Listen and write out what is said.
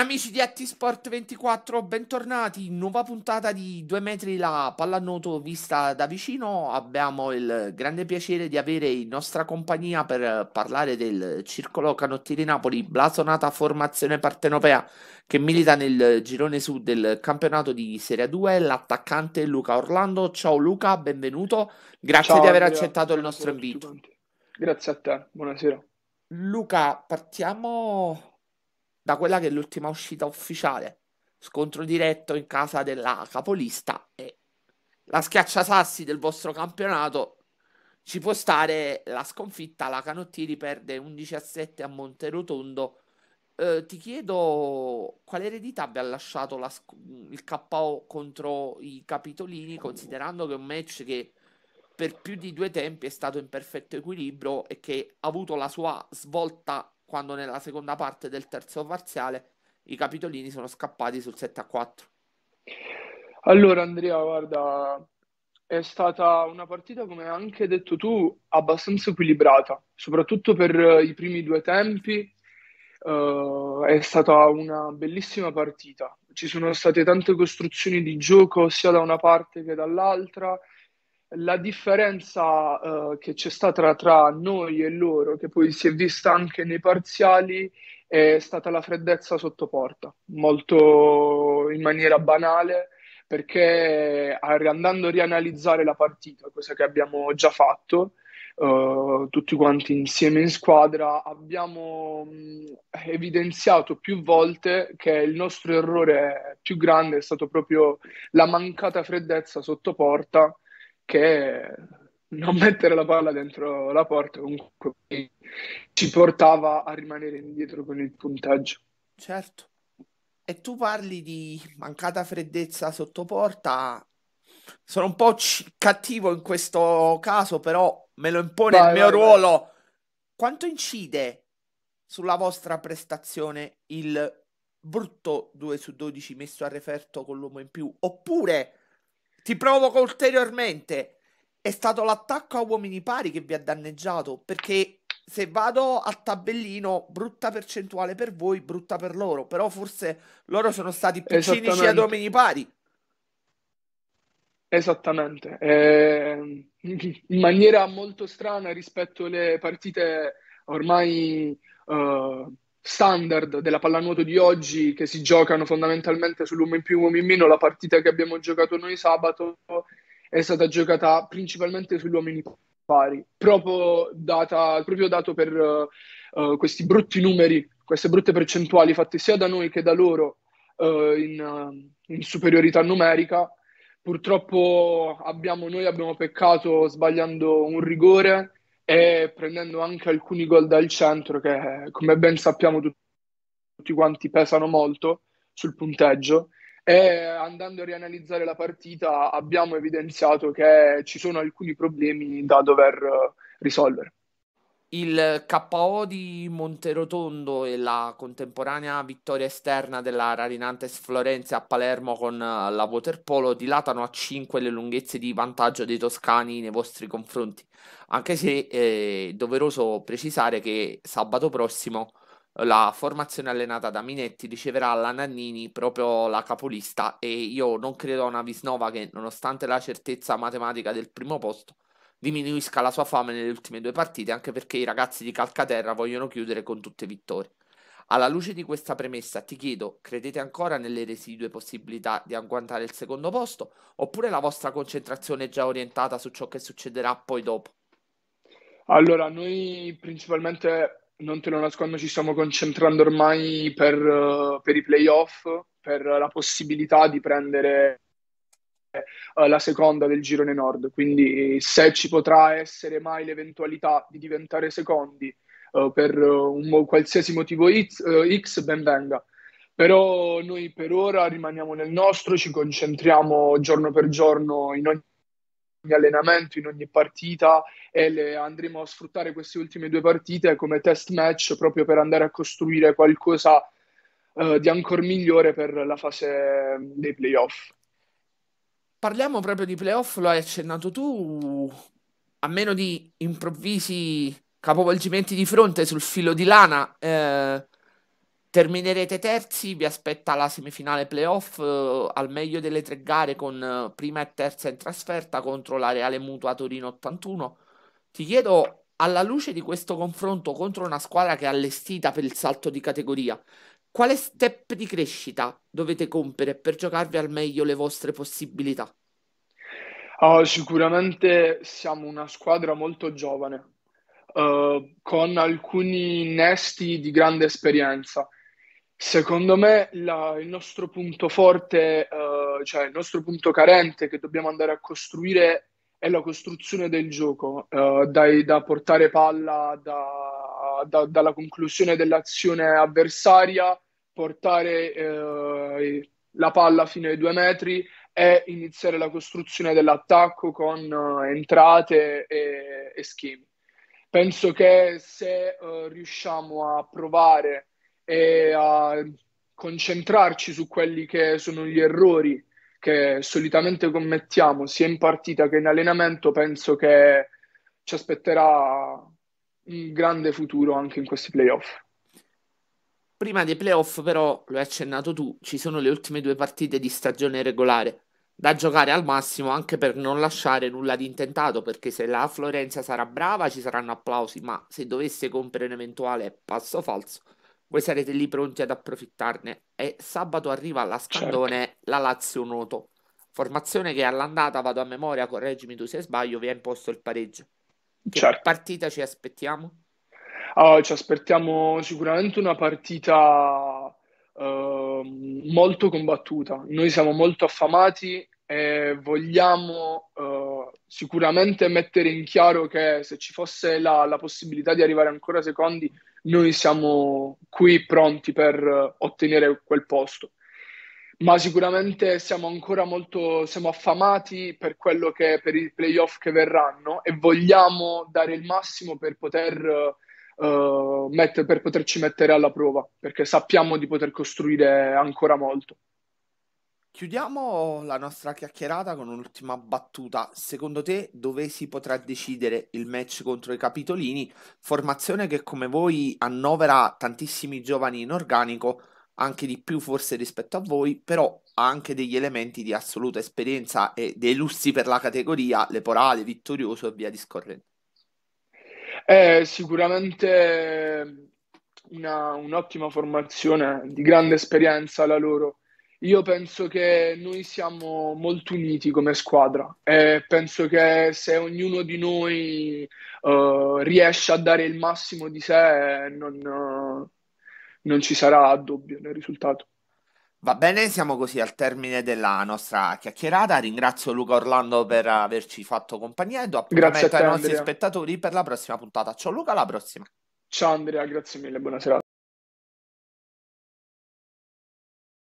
Amici di Attisport 24, bentornati. Nuova puntata di 2 metri la pallanuoto vista da vicino. Abbiamo il grande piacere di avere in nostra compagnia per parlare del Circolo Canottieri Napoli, blasonata formazione partenopea che milita nel girone sud del campionato di Serie 2, l'attaccante Luca Orlando. Ciao Luca, benvenuto. Grazie Ciao, di aver Andrea. accettato il nostro invito. Grazie a te, buonasera. Luca, partiamo da quella che è l'ultima uscita ufficiale. Scontro diretto in casa della capolista e la schiacciasassi del vostro campionato ci può stare la sconfitta. La Canottieri perde 11 a 7 a Monterotondo. Eh, ti chiedo quale eredità abbia lasciato la, il KO contro i Capitolini, considerando che è un match che per più di due tempi è stato in perfetto equilibrio e che ha avuto la sua svolta quando nella seconda parte del terzo parziale i capitolini sono scappati sul 7 a 4. Allora Andrea, guarda, è stata una partita, come hai anche detto tu, abbastanza equilibrata, soprattutto per eh, i primi due tempi. Uh, è stata una bellissima partita. Ci sono state tante costruzioni di gioco sia da una parte che dall'altra, la differenza uh, che c'è stata tra noi e loro, che poi si è vista anche nei parziali, è stata la freddezza sotto porta, molto in maniera banale, perché eh, andando a rianalizzare la partita, cosa che abbiamo già fatto, uh, tutti quanti insieme in squadra, abbiamo mh, mm, evidenziato più volte che il nostro errore più grande è stato proprio la mancata freddezza sotto porta che non mettere la palla dentro la porta comunque ci portava a rimanere indietro con il puntaggio. Certo. E tu parli di mancata freddezza sotto porta. Sono un po' c- cattivo in questo caso, però me lo impone vai, il mio vai, ruolo. Vai. Quanto incide sulla vostra prestazione il brutto 2 su 12 messo a referto con l'uomo in più? Oppure ti provoco ulteriormente. È stato l'attacco a uomini pari che vi ha danneggiato perché se vado a tabellino, brutta percentuale per voi, brutta per loro. Però forse loro sono stati più cinici ad uomini pari. Esattamente, eh, in maniera molto strana rispetto alle partite ormai uh, standard della pallanuoto di oggi che si giocano fondamentalmente sull'uomo in più, uomo in meno, la partita che abbiamo giocato noi sabato è stata giocata principalmente sugli uomini pari, proprio, data, proprio dato per uh, questi brutti numeri, queste brutte percentuali fatte sia da noi che da loro uh, in, uh, in, superiorità numerica. Purtroppo abbiamo, noi abbiamo peccato sbagliando un rigore, e prendendo anche alcuni gol dal centro che, come ben sappiamo, tutti quanti pesano molto sul punteggio. E andando a rianalizzare la partita abbiamo evidenziato che ci sono alcuni problemi da dover eh, risolvere. Il KO di Monterotondo e la contemporanea vittoria esterna della Rarinantes Florenze a Palermo con eh, la waterpolo dilatano a 5 le lunghezze di vantaggio dei toscani nei vostri confronti, anche se eh, è doveroso precisare che sabato prossimo eh, la formazione allenata da Minetti riceverà la Nannini proprio la capolista e io non credo a una Visnova che nonostante la certezza matematica del primo posto diminuisca la sua fame nelle ultime due partite, anche perché i ragazzi di Calcaterra vogliono chiudere con tutte vittorie. Alla luce di questa premessa ti chiedo, credete ancora nelle residue possibilità di agguantare il secondo posto oppure la vostra concentrazione è già orientata su ciò che succederà poi dopo? Allora, noi principalmente, non te lo nascondo, ci stiamo concentrando ormai per, eh, per i playoff, per la possibilità di prendere eh, la seconda del girone nord. Quindi se ci potrà essere mai l'eventualità di diventare secondi uh, per eh, un qualsiasi motivo X, X ben venga. Però noi per ora rimaniamo nel nostro, ci concentriamo giorno per giorno in ogni allenamento, in ogni partita e andremo a sfruttare queste ultime due partite come test match proprio per andare a costruire qualcosa uh, di ancora migliore per la fase dei playoff. Parliamo proprio di playoff, lo hai accennato tu, a meno di improvvisi capovolgimenti di fronte sul filo di lana, eh, terminerete terzi, vi aspetta la semifinale playoff eh, al meglio delle tre gare con eh, prima e terza in trasferta contro la Reale Mutua Torino 81. Ti chiedo, alla luce di questo confronto contro una squadra che è allestita per il salto di categoria, quale step di crescita dovete compiere per giocarvi al meglio le vostre possibilità? Oh, sicuramente siamo una squadra molto giovane, uh, con alcuni innesti di grande esperienza. Secondo me la, il nostro punto forte, uh, cioè il nostro punto carente che dobbiamo andare a costruire è la costruzione del gioco, uh, dai, da portare palla, da da, dalla conclusione dell'azione avversaria, portare eh, la palla fino ai due metri e iniziare la costruzione dell'attacco con eh, entrate e, e, schemi. Penso che se eh, riusciamo a provare e a concentrarci su quelli che sono gli errori che solitamente commettiamo sia in partita che in allenamento, penso che ci aspetterà un grande futuro anche in questi playoff. Prima dei playoff, però, lo hai accennato tu, ci sono le ultime due partite di stagione regolare da giocare al massimo anche per non lasciare nulla di intentato, perché se la Florenza sarà brava ci saranno applausi, ma se dovesse compiere un eventuale passo falso, voi sarete lì pronti ad approfittarne. E sabato arriva alla certo. Scandone certo. la Lazio Noto, formazione che all'andata, vado a memoria, correggimi tu se sbaglio, vi ha imposto il pareggio. Che certo. partita ci aspettiamo? Allora, ah, ci aspettiamo sicuramente una partita eh, molto combattuta. Noi siamo molto affamati e vogliamo eh, sicuramente mettere in chiaro che se ci fosse la, la possibilità di arrivare ancora secondi, noi siamo qui pronti per eh, ottenere quel posto ma sicuramente siamo ancora molto siamo affamati per quello che per i playoff che verranno e vogliamo dare il massimo per poter uh, eh, metter, per poterci mettere alla prova perché sappiamo di poter costruire ancora molto Chiudiamo la nostra chiacchierata con un'ultima battuta. Secondo te dove si potrà decidere il match contro i Capitolini? Formazione che come voi annovera tantissimi giovani in organico, anche di più forse rispetto a voi, però ha anche degli elementi di assoluta esperienza e dei lussi per la categoria, Leporale, Vittorioso e via discorrendo. È eh, sicuramente una, un'ottima formazione, di grande esperienza la loro. Io penso che noi siamo molto uniti come squadra e penso che se ognuno di noi uh, riesce a dare il massimo di sé non... Uh, non ci sarà dubbio nel risultato. Va bene, siamo così al termine della nostra chiacchierata. Ringrazio Luca Orlando per averci fatto compagnia e do appuntamento te, ai nostri Andrea. spettatori per la prossima puntata. Ciao Luca, alla prossima. Ciao Andrea, grazie mille, buona serata.